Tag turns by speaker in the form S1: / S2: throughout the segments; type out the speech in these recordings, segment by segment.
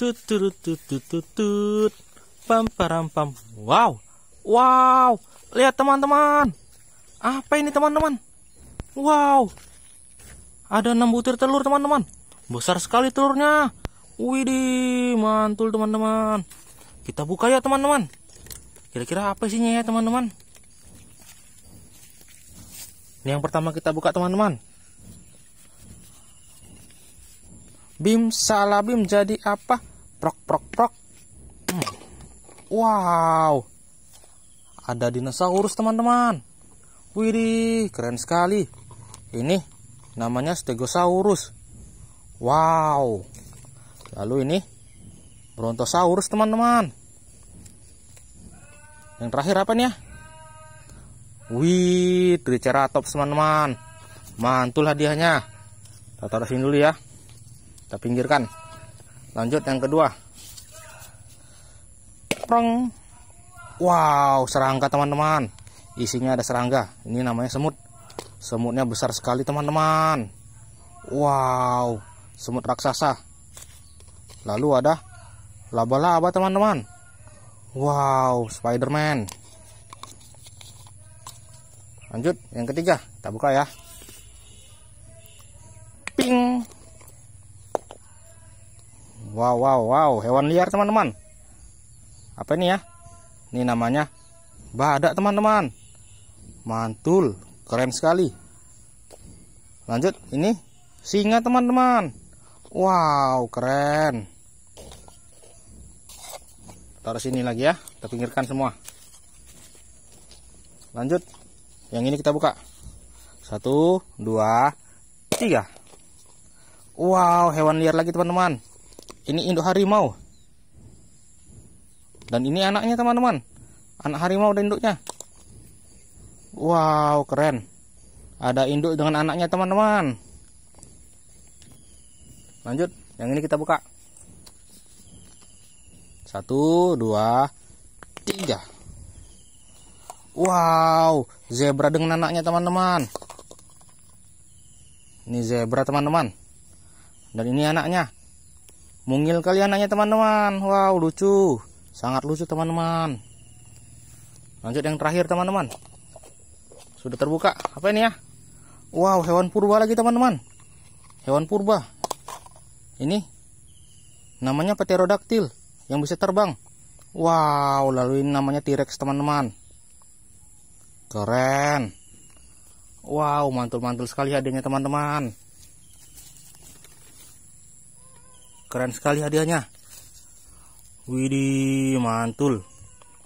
S1: tut tut tut tut tut tut pam param pam wow wow lihat teman-teman apa ini teman-teman wow ada enam butir telur teman-teman besar sekali telurnya widih mantul teman-teman kita buka ya teman-teman kira-kira apa isinya ya teman-teman ini yang pertama kita buka teman-teman Bim salabim jadi apa? Prok prok prok. Hmm. Wow. Ada dinosaurus teman-teman. Widih, keren sekali. Ini namanya stegosaurus. Wow. Lalu ini brontosaurus teman-teman. Yang terakhir apa nih ya? Wih, triceratops teman-teman. Mantul hadiahnya. Kita sini dulu ya kita pinggirkan lanjut yang kedua prong wow serangga teman-teman isinya ada serangga ini namanya semut semutnya besar sekali teman-teman wow semut raksasa lalu ada laba-laba teman-teman wow spiderman lanjut yang ketiga kita buka ya ping Wow, wow, wow, hewan liar teman-teman. Apa ini ya? Ini namanya badak teman-teman. Mantul, keren sekali. Lanjut, ini singa teman-teman. Wow, keren. Taruh sini lagi ya, kita pinggirkan semua. Lanjut, yang ini kita buka. Satu, dua, tiga. Wow, hewan liar lagi teman-teman ini induk harimau dan ini anaknya teman-teman anak harimau dan induknya wow keren ada induk dengan anaknya teman-teman lanjut yang ini kita buka satu dua tiga wow zebra dengan anaknya teman-teman ini zebra teman-teman dan ini anaknya Mungil kalian anaknya teman-teman. Wow, lucu. Sangat lucu teman-teman. Lanjut yang terakhir teman-teman. Sudah terbuka. Apa ini ya? Wow, hewan purba lagi teman-teman. Hewan purba. Ini namanya pterodaktil yang bisa terbang. Wow, lalu ini namanya T-Rex teman-teman. Keren. Wow, mantul-mantul sekali adanya teman-teman. keren sekali hadiahnya widih mantul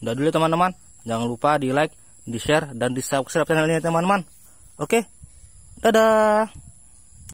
S1: udah dulu teman-teman jangan lupa di like di share dan di subscribe channel ini teman-teman oke dadah